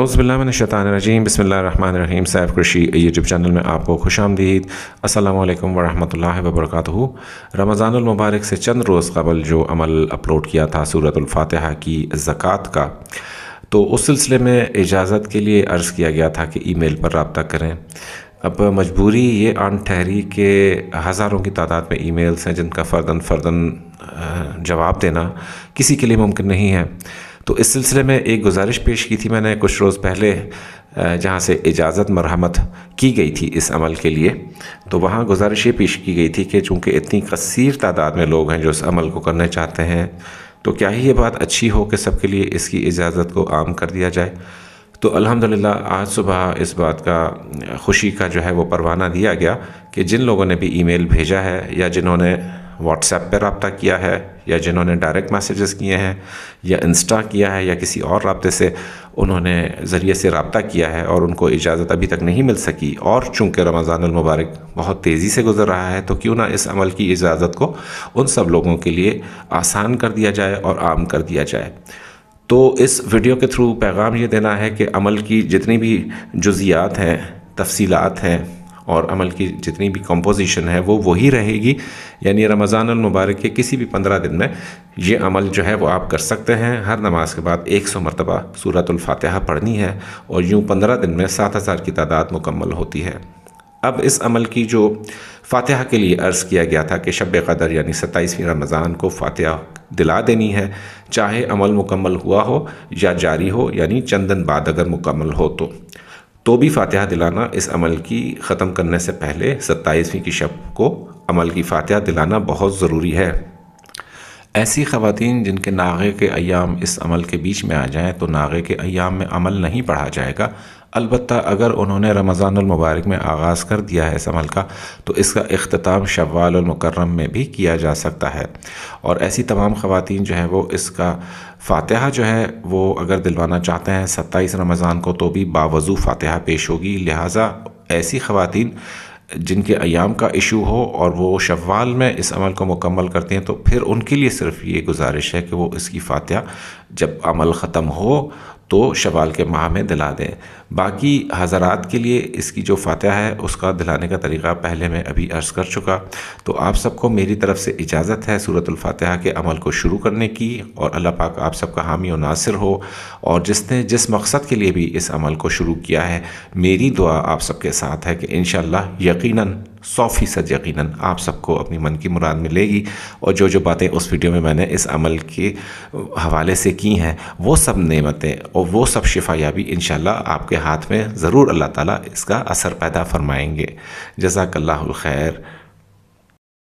अउज़बिल्लाशतानरजीम बसमीम सैफ कृषि YouTube channel में आपको खुश आमदीद अल्लाम वरहमल वबरक रमज़ानमबारक से चंद रोज़ कबल जो अमल अपलोड किया था सूरतफ़ातहा की ज़क़़त का तो उस सिलसिले में इजाज़त के लिए अर्ज़ किया गया था कि ई मेल पर रबता करें अब मजबूरी ये आन ठहरी के हज़ारों की तादाद में ई मेल्स हैं जिनका फ़र्दन फ़र्दन जवाब देना किसी के लिए मुमकिन नहीं है तो इस सिलसिले में एक गुजारिश पेश की थी मैंने कुछ रोज़ पहले जहाँ से इजाज़त मरहमत की गई थी इस अमल के लिए तो वहाँ गुजारिश ये पेश की गई थी कि चूँकि इतनी कसीर तादाद में लोग हैं जो इस अमल को करना चाहते हैं तो क्या ही ये बात अच्छी हो कि सबके लिए इसकी इजाज़त को आम कर दिया जाए तो अल्हम्दुलिल्लाह आज सुबह इस बात का खुशी का जो है वो परवाना दिया गया कि जिन लोगों ने भी ईमेल भेजा है या जिन्होंने व्हाट्सएप पर रबता किया है या जिन्होंने डायरेक्ट मैसेजेस किए हैं या इंस्टा किया है या किसी और रबते से उन्होंने ज़रिए से रबता किया है और उनको इजाज़त अभी तक नहीं मिल सकी और चूँकि रमज़ानमबारक बहुत तेज़ी से गुजर रहा है तो क्यों ना इस अमल की इजाज़त को उन सब लोगों के लिए आसान कर दिया जाए और आम कर दिया जाए तो इस वीडियो के थ्रू पैगाम ये देना है कि अमल की जितनी भी जुजियात हैं तफसीलत हैं और अमल की जितनी भी कंपोजिशन है वो वही रहेगी यानी रमज़ान मुबारक के किसी भी पंद्रह दिन में ये अमल जो है वो आप कर सकते हैं हर नमाज के बाद एक सौ मरतबा सूरतफ़ातहा पढ़नी है और यूँ पंद्रह दिन में सात हज़ार की तादाद मुकम्मल होती है अब इस अमल की जो फातहा के लिए अर्ज़ किया गया था कि शब कदर यानी सत्ताईसवीं रमज़ान को फ़ातह दिला देनी है चाहे अमल मुकम्मल हुआ हो या जारी हो यानी चंदन बाद अगर मुकम्मल हो तो तो भी फातिहा दिलाना इस अमल की ख़त्म करने से पहले सत्ताईसवीं की शब को अमल की फातिहा दिलाना बहुत ज़रूरी है ऐसी ख़वान जिनके नागे के अयाम इस अमल के बीच में आ जाएं तो नागे के अयाम में अमल नहीं पढ़ा जाएगा अलबत् अगर उन्होंने रमज़ानमबारक में आगाज़ कर दिया है इस अमल का तो इसका अख्ताम शवालमकरम में भी किया जा सकता है और ऐसी तमाम ख़वान जो है वो इसका फ़ातहा जो है वो अगर दिलवाना चाहते हैं सत्ताईस रमज़ान को तो भी बावजू फ़ातहा पेश होगी लिहाजा ऐसी ख़वान जिनके अयाम का इशू हो और वो शवाल में इस अमल को मुकम्मल करते हैं तो फिर उनके लिए सिर्फ ये गुजारिश है कि वो इसकी फ़ातह जब अमल ख़त्म हो तो शवाल के माह में दिला दें बाकी हज़रात के लिए इसकी जो फातह है उसका दिलाने का तरीका पहले मैं अभी अर्ज़ कर चुका तो आप सबको मेरी तरफ़ से इजाज़त है सूरतफ़ातहा के अमल को शुरू करने की और अल्लाह पाक आप सबका हामी और नासिर हो और जिसने जिस मकसद के लिए भी इस अमल को शुरू किया है मेरी दुआ आप सबके साथ है कि इन यकीनन सौ फीसद यकीन आप सबको अपनी मन की मुराद मिलेगी और जो जो बातें उस वीडियो में मैंने इस अमल के हवाले से की हैं वो सब नेमतें और वो सब शिफायाबी इन आपके हाथ में ज़रूर अल्लाह ताला इसका असर पैदा फरमाएंगे जजाकल्ला खैर